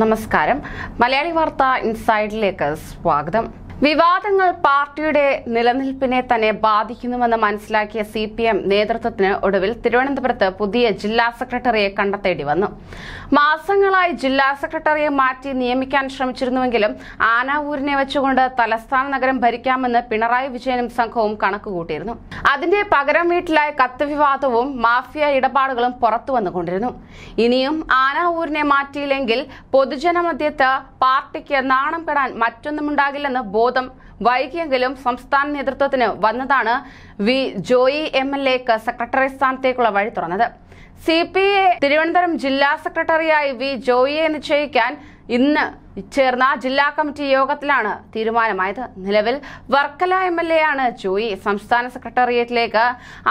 നമസ്കാരം മലയാളി വാർത്ത ഇൻസൈഡിലേക്ക് സ്വാഗതം വിവാദങ്ങൾ പാർട്ടിയുടെ നിലനിൽപ്പിനെ തന്നെ ബാധിക്കുന്നുവെന്ന് മനസ്സിലാക്കിയ സി പി എം നേതൃത്വത്തിന് ഒടുവിൽ തിരുവനന്തപുരത്ത് പുതിയ ജില്ലാ സെക്രട്ടറിയെ കണ്ടെത്തേണ്ടി വന്നു മാസങ്ങളായി ജില്ലാ സെക്രട്ടറിയെ മാറ്റി നിയമിക്കാൻ ശ്രമിച്ചിരുന്നുവെങ്കിലും ആനാവൂരിനെ വെച്ചുകൊണ്ട് തലസ്ഥാന നഗരം ഭരിക്കാമെന്ന് പിണറായി വിജയനും സംഘവും കണക്കുകൂട്ടിയിരുന്നു അതിന്റെ പകരം വീട്ടിലായ കത്ത് വിവാദവും മാഫിയ ഇടപാടുകളും പുറത്തു വന്നുകൊണ്ടിരുന്നു ഇനിയും ആനാവൂരിനെ മാറ്റിയില്ലെങ്കിൽ പൊതുജനമധ്യത്ത് പാർട്ടിക്ക് നാണം പെടാൻ മറ്റൊന്നുമുണ്ടാകില്ലെന്ന് ബോധ്യം ബോധം വൈകിയെങ്കിലും സംസ്ഥാന നേതൃത്വത്തിന് വന്നതാണ് വി ജോയി എം എൽ എക്ക് സെക്രട്ടറി സ്ഥാനത്തേക്കുള്ള വഴി തുറന്നത് സി പി എ തിരുവനന്തപുരം ജില്ലാ സെക്രട്ടറിയായി വി ജോയിയെ നിശ്ചയിക്കാൻ ഇന്ന് ചേർന്ന ജില്ലാ കമ്മിറ്റി യോഗത്തിലാണ് തീരുമാനമായത് നിലവിൽ വർക്കല എം എൽ എ ആണ് ജോയി സംസ്ഥാന സെക്രട്ടേറിയറ്റിലേക്ക്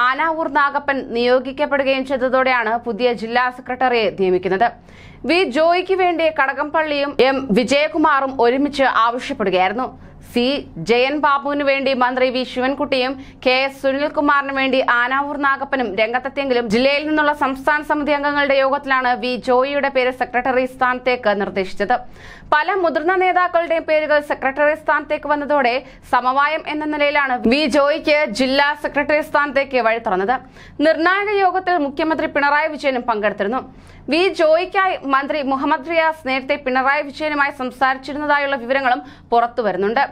ആനാവൂർ നാഗപ്പൻ നിയോഗിക്കപ്പെടുകയും ചെയ്തതോടെയാണ് പുതിയ ജില്ലാ സെക്രട്ടറിയെ നിയമിക്കുന്നത് വി ജോയിക്ക് വേണ്ടി കടകംപള്ളിയും എം വിജയകുമാറും ഒരുമിച്ച് ആവശ്യപ്പെടുകയായിരുന്നു സി ജയൻ ബാബുവിനു വേണ്ടി മന്ത്രി വി ശിവൻകുട്ടിയും കെ എസ് സുനിൽകുമാറിനു വേണ്ടി ആനാവൂർ നാഗപ്പനും രംഗത്തെത്തിയെങ്കിലും ജില്ലയിൽ നിന്നുള്ള സംസ്ഥാന സമിതി അംഗങ്ങളുടെ യോഗത്തിലാണ് വി ജോയിയുടെ പേര് സെക്രട്ടറി സ്ഥാനത്തേക്ക് നിർദ്ദേശിച്ചത് പല മുതിർന്ന നേതാക്കളുടെയും പേരുകൾ സെക്രട്ടറി സ്ഥാനത്തേക്ക് വന്നതോടെ സമവായം എന്ന നിലയിലാണ് വി ജോയിക്ക് ജില്ലാ സെക്രട്ടറി സ്ഥാനത്തേക്ക് വഴി തുറന്നത് നിർണായക യോഗത്തിൽ മുഖ്യമന്ത്രി പിണറായി വിജയനും പങ്കെടുത്തിരുന്നു വി ജോയിക്കായി മന്ത്രി മുഹമ്മദ് റിയാസ് നേരത്തെ പിണറായി വിജയനുമായി സംസാരിച്ചിരുന്നതായുള്ള വിവരങ്ങളും പുറത്തുവരുന്നുണ്ട്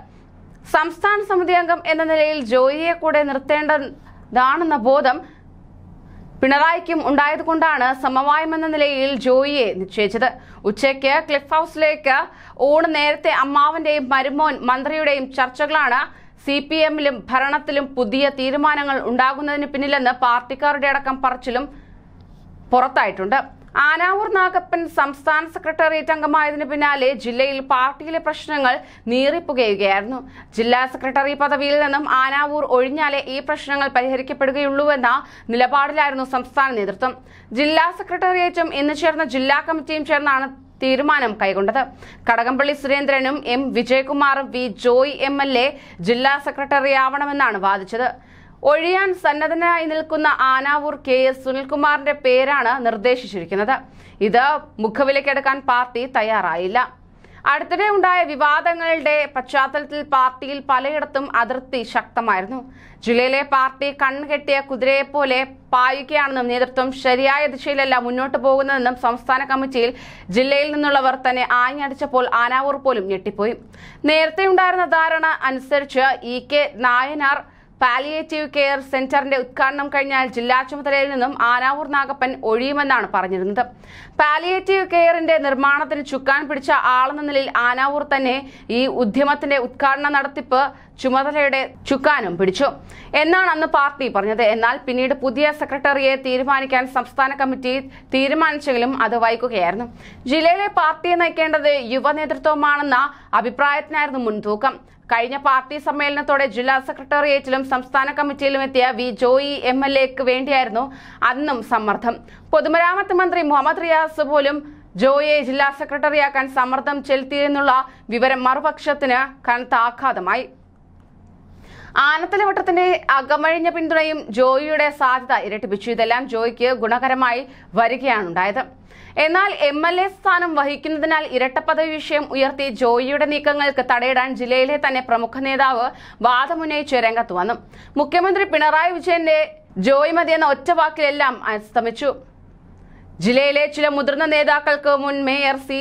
സംസ്ഥാന സമിതി അംഗം എന്ന നിലയിൽ ജോയിയെ കൂടെ നിർത്തേണ്ടതാണെന്ന ബോധം പിണറായിക്കും ഉണ്ടായതുകൊണ്ടാണ് സമവായമെന്ന നിലയിൽ ജോയിയെ നിശ്ചയിച്ചത് ഉച്ചയ്ക്ക് ക്ലിഫ് ഹൗസിലേക്ക് ഊണ് നേരത്തെ അമ്മാവന്റെയും മരുമോൻ മന്ത്രിയുടെയും ചർച്ചകളാണ് സി പി എമ്മിലും ഭരണത്തിലും പുതിയ തീരുമാനങ്ങൾ ഉണ്ടാകുന്നതിന് പിന്നിലെന്ന് പാർട്ടിക്കാരുടെ അടക്കം പറച്ചിലും പുറത്തായിട്ടുണ്ട് ആനാവൂർ നാഗപ്പൻ സംസ്ഥാന സെക്രട്ടേറിയറ്റ് അംഗമായതിനു പിന്നാലെ ജില്ലയിൽ പാർട്ടിയിലെ പ്രശ്നങ്ങൾ നീറിപ്പുകയുകയായിരുന്നു ജില്ലാ സെക്രട്ടറി പദവിയിൽ നിന്നും ആനാവൂർ ഒഴിഞ്ഞാലേ ഈ പ്രശ്നങ്ങൾ പരിഹരിക്കപ്പെടുകയുള്ളൂവെന്ന നിലപാടിലായിരുന്നു സംസ്ഥാന നേതൃത്വം ജില്ലാ സെക്രട്ടേറിയറ്റും ഇന്ന് ചേർന്ന ജില്ലാ കമ്മിറ്റിയും ചേർന്നാണ് തീരുമാനം കൈകൊണ്ടത് കടകംപള്ളി സുരേന്ദ്രനും എം വിജയകുമാറും വി ജോയ് എം ജില്ലാ സെക്രട്ടറി ആവണമെന്നാണ് വാദിച്ചത് ഒഴിയാൻ സന്നദ്ധനായി നിൽക്കുന്ന ആനാവൂർ കെ എസ് സുനിൽകുമാറിന്റെ പേരാണ് നിർദ്ദേശിച്ചിരിക്കുന്നത് ഇത് മുഖവിലക്കെടുക്കാൻ പാർട്ടി തയ്യാറായില്ല അടുത്തിടെ ഉണ്ടായ വിവാദങ്ങളുടെ പശ്ചാത്തലത്തിൽ പാർട്ടിയിൽ പലയിടത്തും അതിർത്തി ശക്തമായിരുന്നു ജില്ലയിലെ പാർട്ടി കണ്ണുകെട്ടിയ കുതിരയെ പോലെ പായുകയാണെന്നും നേതൃത്വം ശരിയായ ദിശയിലല്ല മുന്നോട്ട് പോകുന്നതെന്നും സംസ്ഥാന കമ്മിറ്റിയിൽ ജില്ലയിൽ നിന്നുള്ളവർ തന്നെ ആഞ്ഞടിച്ചപ്പോൾ ആനാവൂർ പോലും ഞെട്ടിപ്പോയി നേരത്തെ ഉണ്ടായിരുന്ന ധാരണ അനുസരിച്ച് E K Nayanar palliative care സെന്ററിന്റെ ഉദ്ഘാടനം കഴിഞ്ഞാൽ ജില്ലാ ചുമതലയിൽ നിന്നും ആനാവൂർ നാഗപ്പൻ ഒഴിയുമെന്നാണ് പറഞ്ഞിരുന്നത് പാലിയേറ്റീവ് കെയറിന്റെ നിർമ്മാണത്തിന് ചുക്കാൻ പിടിച്ച ആളെന്ന നിലയിൽ ആനാവൂർ തന്നെ ഈ ഉദ്യമത്തിന്റെ ഉദ്ഘാടന നടത്തിപ്പ് ചുമതലയുടെ ചുക്കാനും പിടിച്ചു എന്നാണ് അന്ന് പാർട്ടി പറഞ്ഞത് എന്നാൽ പിന്നീട് പുതിയ സെക്രട്ടറിയെ തീരുമാനിക്കാൻ സംസ്ഥാന കമ്മിറ്റി തീരുമാനിച്ചെങ്കിലും അത് വൈകുകയായിരുന്നു ജില്ലയിലെ പാർട്ടിയെ നയിക്കേണ്ടത് യുവനേതൃത്വമാണെന്ന അഭിപ്രായത്തിനായിരുന്നു മുൻതൂക്കം കഴിഞ്ഞ പാർട്ടി സമ്മേളനത്തോടെ ജില്ലാ സെക്രട്ടേറിയറ്റിലും സംസ്ഥാന കമ്മിറ്റിയിലും എത്തിയ വി ജോയി എം എൽ എക്ക് വേണ്ടിയായിരുന്നു അന്നും സമ്മർദ്ദം പൊതുമരാമത്ത് മന്ത്രി മുഹമ്മദ് റിയാസ് പോലും ജോയെ ജില്ലാ സെക്രട്ടറിയാക്കാൻ സമ്മർദ്ദം ചെലുത്തിയെന്നുള്ള വിവരം മറുപക്ഷത്തിന് കനത്ത ആഘാതമായി ആനത്തലവട്ടത്തിന്റെ അകമഴിഞ്ഞ പിന്തുണയും ജോയിയുടെ സാധ്യത ഇരട്ടിപ്പിച്ചു ഇതെല്ലാം ജോയിക്ക് ഗുണകരമായി വരികയാണുണ്ടായത് എന്നാൽ എം എൽ എ സ്ഥാനം വഹിക്കുന്നതിനാൽ പദവി വിഷയം ഉയർത്തി ജോയിയുടെ നീക്കങ്ങൾക്ക് തടയിടാൻ ജില്ലയിലെ തന്നെ പ്രമുഖ നേതാവ് വാദമുന്നയിച്ച് രംഗത്ത് വന്നു മുഖ്യമന്ത്രി പിണറായി വിജയന്റെ മതി എന്ന ഒറ്റ വാക്കിലെല്ലാം അസ്തമിച്ചു ജില്ലയിലെ ചില മുതിർന്ന നേതാക്കൾക്ക് മുൻ മേയർ സി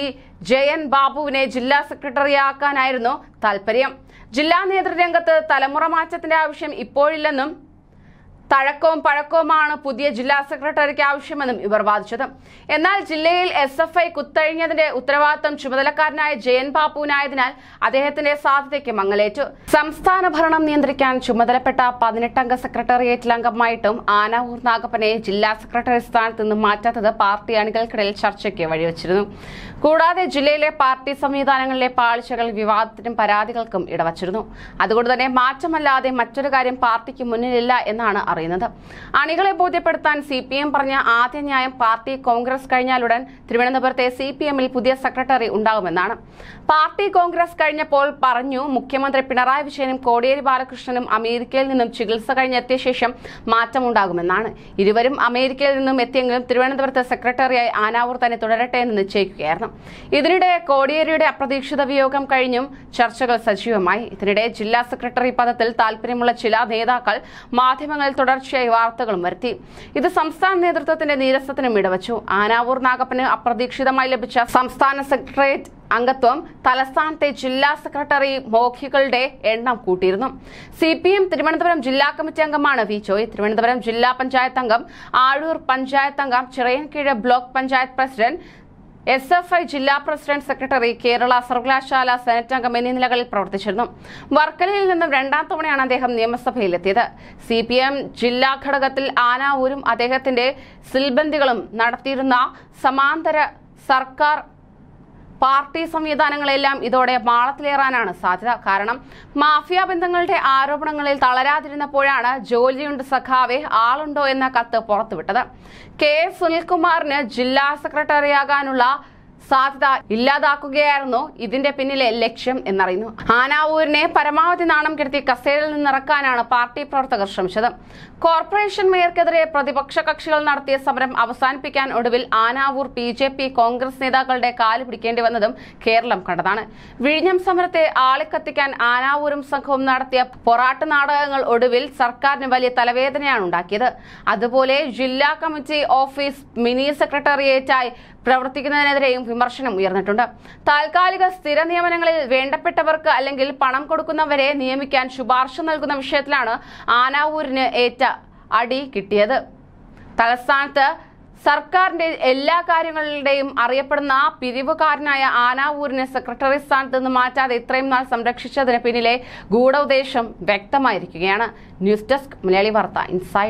ജയൻ ബാബുവിനെ ജില്ലാ സെക്രട്ടറിയാക്കാനായിരുന്നു താൽപര്യം ജില്ലാ നേതൃരംഗത്ത് തലമുറ മാറ്റത്തിന്റെ ആവശ്യം ഇപ്പോഴില്ലെന്നും തഴക്കവും പഴക്കവുമാണ് പുതിയ ജില്ലാ സെക്രട്ടറിക്ക് ആവശ്യമെന്നും ഇവർ വാദിച്ചത് എന്നാൽ ജില്ലയിൽ എസ് എഫ് ഐ കുത്തഴിഞ്ഞതിന്റെ ഉത്തരവാദിത്തം ചുമതലക്കാരനായ ജയൻ ബാബുവിനായതിനാൽ അദ്ദേഹത്തിന്റെ സാധ്യതയ്ക്ക് മങ്ങലേറ്റു സംസ്ഥാന ഭരണം നിയന്ത്രിക്കാൻ ചുമതലപ്പെട്ട പതിനെട്ടംഗ സെക്രട്ടേറിയറ്റിൽ അംഗമായിട്ടും ആനാവൂർ നാഗപ്പനെ ജില്ലാ സെക്രട്ടറി സ്ഥാനത്ത് നിന്ന് മാറ്റാത്തത് പാർട്ടി അണികൾക്കിടയിൽ ചർച്ചയ്ക്ക് വഴിവെച്ചിരുന്നു കൂടാതെ ജില്ലയിലെ പാർട്ടി സംവിധാനങ്ങളിലെ പാളിച്ചകൾ വിവാദത്തിനും പരാതികൾക്കും ഇടവച്ചിരുന്നു അതുകൊണ്ട് തന്നെ മാറ്റമല്ലാതെ മറ്റൊരു കാര്യം പാർട്ടിക്ക് മുന്നിലില്ല എന്നാണ് പറയുന്നത് അണികളെ ബോധ്യപ്പെടുത്താൻ സി പി എം പറഞ്ഞ ആദ്യ ന്യായം പാർട്ടി കോൺഗ്രസ് കഴിഞ്ഞാലുടൻ തിരുവനന്തപുരത്തെ സി പി എമ്മിൽ പുതിയ സെക്രട്ടറി ഉണ്ടാകുമെന്നാണ് പാർട്ടി കോൺഗ്രസ് കഴിഞ്ഞപ്പോൾ പറഞ്ഞു മുഖ്യമന്ത്രി പിണറായി വിജയനും കോടിയേരി ബാലകൃഷ്ണനും അമേരിക്കയിൽ നിന്നും ചികിത്സ കഴിഞ്ഞെത്തിയ ശേഷം മാറ്റമുണ്ടാകുമെന്നാണ് ഇരുവരും അമേരിക്കയിൽ നിന്നും എത്തിയെങ്കിലും തിരുവനന്തപുരത്ത് സെക്രട്ടറിയായി ആനാവൂർ തന്നെ തുടരട്ടെ എന്ന് നിശ്ചയിക്കുകയായിരുന്നു ഇതിനിടെ കോടിയേരിയുടെ അപ്രതീക്ഷിത വിയോഗം കഴിഞ്ഞും ചർച്ചകൾ സജീവമായി ഇതിനിടെ ജില്ലാ സെക്രട്ടറി പദത്തിൽ താൽപര്യമുള്ള ചില നേതാക്കൾ മാധ്യമങ്ങളിൽ തുടർച്ചയായി വാർത്തകളും വരുത്തി ഇത് സംസ്ഥാന നേതൃത്വത്തിന്റെ നീരസത്തിനും ഇടവച്ചു ആനാവൂർ നാഗപ്പന് അപ്രതീക്ഷിതമായി ലഭിച്ച സംസ്ഥാന സെക്രട്ടേറിയറ്റ് അംഗത്വം തലസ്ഥാനത്തെ ജില്ലാ സെക്രട്ടറി മോഹികളുടെ എണ്ണം കൂട്ടിയിരുന്നു സി പി എം തിരുവനന്തപുരം ജില്ലാ കമ്മിറ്റി അംഗമാണ് വി ചോയ് തിരുവനന്തപുരം ജില്ലാ പഞ്ചായത്ത് അംഗം ആഴൂർ പഞ്ചായത്ത് അംഗം Chirayinkeezhu block panchayat president S F I ജില്ലാ പ്രസിഡന്റ് സെക്രട്ടറി കേരള സർവകലാശാല സെനറ്റ് അംഗം എന്നീ നിലകളിൽ പ്രവർത്തിച്ചിരുന്നു വർക്കലയിൽ നിന്നും രണ്ടാം തവണയാണ് അദ്ദേഹം നിയമസഭയിലെത്തിയത് സി പി എം ജില്ലാ ഘടകത്തിൽ ആനാവൂരും അദ്ദേഹത്തിന്റെ സിൽബന്ദികളും നടത്തിയിരുന്ന സമാന്തര സർക്കാർ പാർട്ടി സംവിധാനങ്ങളെല്ലാം ഇതോടെ മാളത്തിലേറാനാണ് സാധ്യത കാരണം മാഫിയ ബന്ധങ്ങളുടെ ആരോപണങ്ങളിൽ തളരാതിരുന്നപ്പോഴാണ് ജോലിയുണ്ട് സഖാവെ ആളുണ്ടോ എന്ന കത്ത് പുറത്തുവിട്ടത് കെ സുനിൽകുമാറിന് ജില്ലാ സെക്രട്ടറിയാകാനുള്ള സാധ്യത ഇല്ലാതാക്കുകയായിരുന്നു ഇതിന്റെ പിന്നിലെ ലക്ഷ്യം എന്നറിയുന്നു ആനാവൂരിനെ പരമാവധി നാണം കെടുത്തി കസേരയിൽ നിന്നിറക്കാനാണ് പാർട്ടി പ്രവർത്തകർ ശ്രമിച്ചത് കോർപ്പറേഷൻ മേയർക്കെതിരെ പ്രതിപക്ഷ കക്ഷികൾ നടത്തിയ സമരം അവസാനിപ്പിക്കാൻ ഒടുവിൽ Anavoor B J P Congress നേതാക്കളുടെ കാല് പിടിക്കേണ്ടി വന്നതും കേരളം കണ്ടതാണ് വിഴിഞ്ഞം സമരത്തെ ആളിക്കത്തിക്കാൻ ആനാവൂരും സംഘവും നടത്തിയ പൊറാട്ട് നാടകങ്ങൾ ഒടുവിൽ സർക്കാരിന് വലിയ തലവേദനയാണ് ഉണ്ടാക്കിയത് അതുപോലെ ജില്ലാ കമ്മിറ്റി ഓഫീസ് മിനി സെക്രട്ടേറിയറ്റായി പ്രവർത്തിക്കുന്നതിനെതിരെയും വിമർശനം ഉയർന്നിട്ടുണ്ട് താൽക്കാലിക സ്ഥിര നിയമനങ്ങളിൽ വേണ്ടപ്പെട്ടവർക്ക് അല്ലെങ്കിൽ പണം കൊടുക്കുന്നവരെ നിയമിക്കാൻ ശുപാർശ നൽകുന്ന വിഷയത്തിലാണ് ആനാവൂരിന് ഏറ്റ അടി കിട്ടിയത് തലസ്ഥാനത്ത് സർക്കാരിന്റെ എല്ലാ കാര്യങ്ങളുടെയും അറിയപ്പെടുന്ന പിരിവുകാരനായ ആനാവൂരിനെ സെക്രട്ടറി സ്ഥാനത്ത് നിന്ന് മാറ്റാതെ ഇത്രയും നാൾ സംരക്ഷിച്ചതിന് പിന്നിലെ ഗൂഢോദ്ദേശം വ്യക്തമായിരിക്കുകയാണ് ന്യൂസ് ഡെസ്ക് മലയാളി വാർത്ത ഇൻസൈഡ്